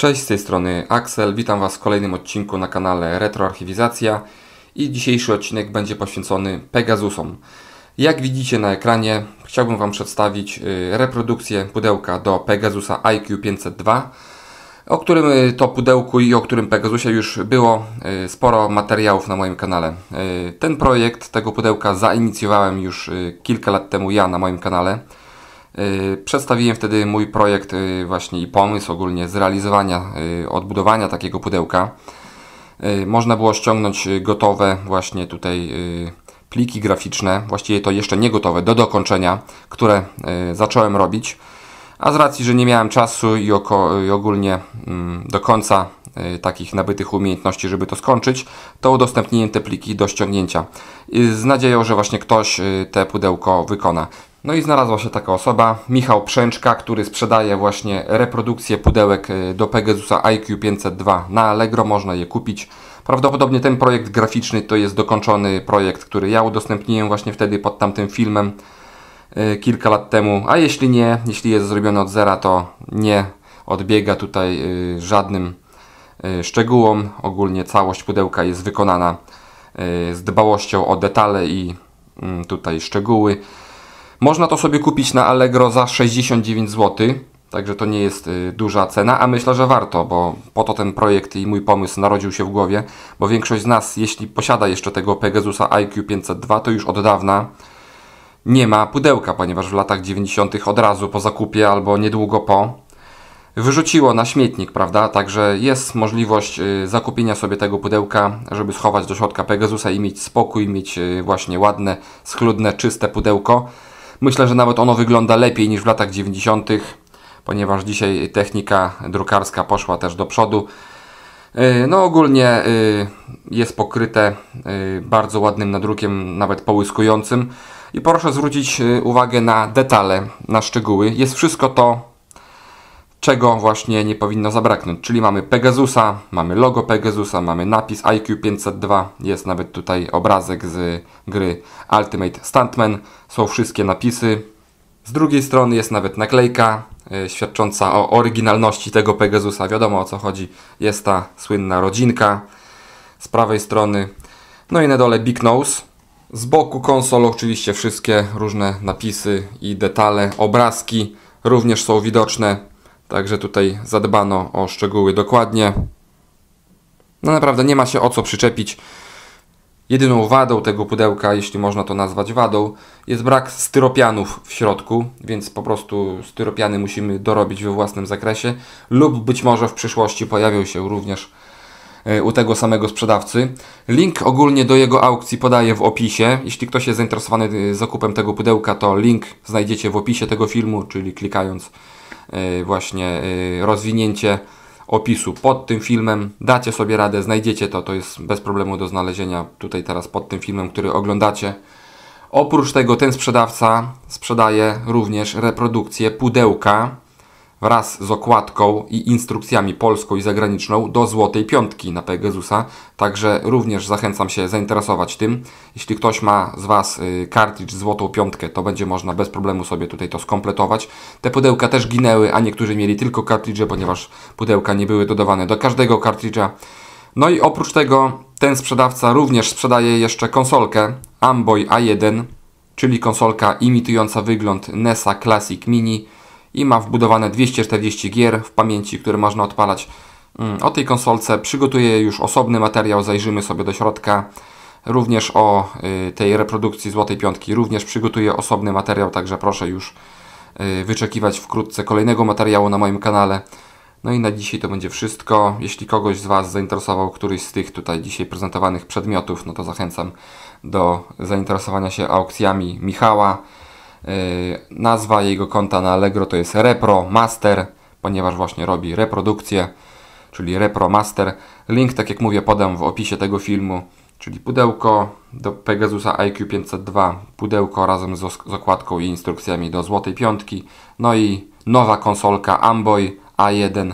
Cześć, z tej strony Axel, witam Was w kolejnym odcinku na kanale Retroarchiwizacja i dzisiejszy odcinek będzie poświęcony Pegasusom. Jak widzicie na ekranie, chciałbym Wam przedstawić y, reprodukcję pudełka do Pegasusa IQ502, o którym y, to pudełku i o którym Pegasusie już było y, sporo materiałów na moim kanale. Ten projekt tego pudełka zainicjowałem już kilka lat temu ja na moim kanale. Y, przedstawiłem wtedy mój projekt y, właśnie i pomysł ogólnie zrealizowania, y, odbudowania takiego pudełka. Można było ściągnąć gotowe właśnie tutaj pliki graficzne, właściwie to jeszcze nie gotowe do dokończenia, które zacząłem robić. A z racji, że nie miałem czasu i, oko, i ogólnie mm, do końca takich nabytych umiejętności, żeby to skończyć, to udostępniłem te pliki do ściągnięcia. Z nadzieją, że właśnie ktoś te pudełko wykona. No i znalazła się taka osoba, Michał Przęczka, który sprzedaje właśnie reprodukcję pudełek e, do Pegasusa IQ502 na Allegro, można je kupić. Prawdopodobnie ten projekt graficzny to jest dokończony projekt, który ja udostępniłem właśnie wtedy pod tamtym filmem e, kilka lat temu, a jeśli nie, jeśli jest zrobiony od zera, to nie odbiega tutaj e, żadnym szczegółom. Ogólnie całość pudełka jest wykonana z dbałością o detale i mm, tutaj szczegóły. Można to sobie kupić na Allegro za 69 zł, także to nie jest y, duża cena, a myślę, że warto, bo po to ten projekt i mój pomysł narodził się w głowie, bo większość z nas, jeśli posiada jeszcze tego Pegasusa IQ502, to już od dawna nie ma pudełka, ponieważ w latach 90. od razu po zakupie albo niedługo po wyrzuciło na śmietnik, prawda? Także jest możliwość y, zakupienia sobie tego pudełka, żeby schować do środka Pegasusa i mieć spokój, mieć y, właśnie ładne, schludne, czyste pudełko. Myślę, że nawet ono wygląda lepiej niż w latach 90., ponieważ dzisiaj technika drukarska poszła też do przodu. E, no ogólnie e, jest pokryte e, bardzo ładnym nadrukiem, nawet połyskującym. I proszę zwrócić uwagę na detale, na szczegóły. Jest wszystko to czego właśnie nie powinno zabraknąć. Czyli mamy Pegasusa, mamy logo Pegasusa, mamy napis IQ502, jest nawet tutaj obrazek z gry Ultimate Stuntman, są wszystkie napisy. Z drugiej strony jest nawet naklejka yy, świadcząca o oryginalności tego Pegasusa, wiadomo o co chodzi, jest ta słynna rodzinka z prawej strony. No i na dole Big Nose. Z boku konsol oczywiście wszystkie różne napisy i detale, obrazki również są widoczne. Także tutaj zadbano o szczegóły dokładnie. No naprawdę nie ma się o co przyczepić. Jedyną wadą tego pudełka, jeśli można to nazwać wadą, jest brak styropianów w środku, więc po prostu styropiany musimy dorobić we własnym zakresie lub być może w przyszłości pojawią się również e, u tego samego sprzedawcy. Link ogólnie do jego aukcji podaję w opisie. Jeśli ktoś jest zainteresowany e, zakupem tego pudełka, to link znajdziecie w opisie tego filmu, czyli klikając E, właśnie e, rozwinięcie opisu pod tym filmem. Dacie sobie radę, znajdziecie to, to jest bez problemu do znalezienia tutaj teraz pod tym filmem, który oglądacie. Oprócz tego ten sprzedawca sprzedaje również reprodukcję pudełka wraz z okładką i instrukcjami polską i zagraniczną do Złotej Piątki na Pegasusa. Także również zachęcam się zainteresować tym. Jeśli ktoś ma z Was y, kartridż Złotą Piątkę, to będzie można bez problemu sobie tutaj to skompletować. Te pudełka też ginęły, a niektórzy mieli tylko kartridże, ponieważ pudełka nie były dodawane do każdego kartridża. No i oprócz tego ten sprzedawca również sprzedaje jeszcze konsolkę Amboy A1, czyli konsolka imitująca wygląd NESA Classic Mini i ma wbudowane 240 gier w pamięci, które można odpalać. Mm, o tej konsolce przygotuję już osobny materiał, zajrzymy sobie do środka. Również o y, tej reprodukcji Złotej Piątki również przygotuję osobny materiał, także proszę już y, wyczekiwać wkrótce kolejnego materiału na moim kanale. No i na dzisiaj to będzie wszystko. Jeśli kogoś z Was zainteresował któryś z tych tutaj dzisiaj prezentowanych przedmiotów, no to zachęcam do zainteresowania się aukcjami Michała. E, nazwa jego konta na Allegro to jest Repro Master, ponieważ właśnie robi reprodukcję, czyli Repro Master. Link, tak jak mówię, podam w opisie tego filmu, czyli pudełko do Pegasusa IQ502, pudełko razem z, z okładką i instrukcjami do Złotej Piątki, no i nowa konsolka Amboy A1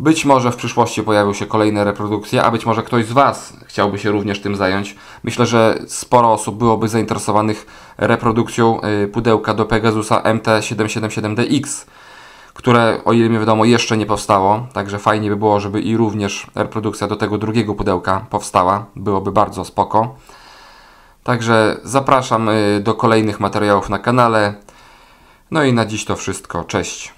być może w przyszłości pojawią się kolejne reprodukcje, a być może ktoś z Was chciałby się również tym zająć. Myślę, że sporo osób byłoby zainteresowanych reprodukcją y, pudełka do Pegasusa MT777DX, które, o ile mi wiadomo, jeszcze nie powstało. Także fajnie by było, żeby i również reprodukcja do tego drugiego pudełka powstała. Byłoby bardzo spoko. Także zapraszam y, do kolejnych materiałów na kanale. No i na dziś to wszystko. Cześć.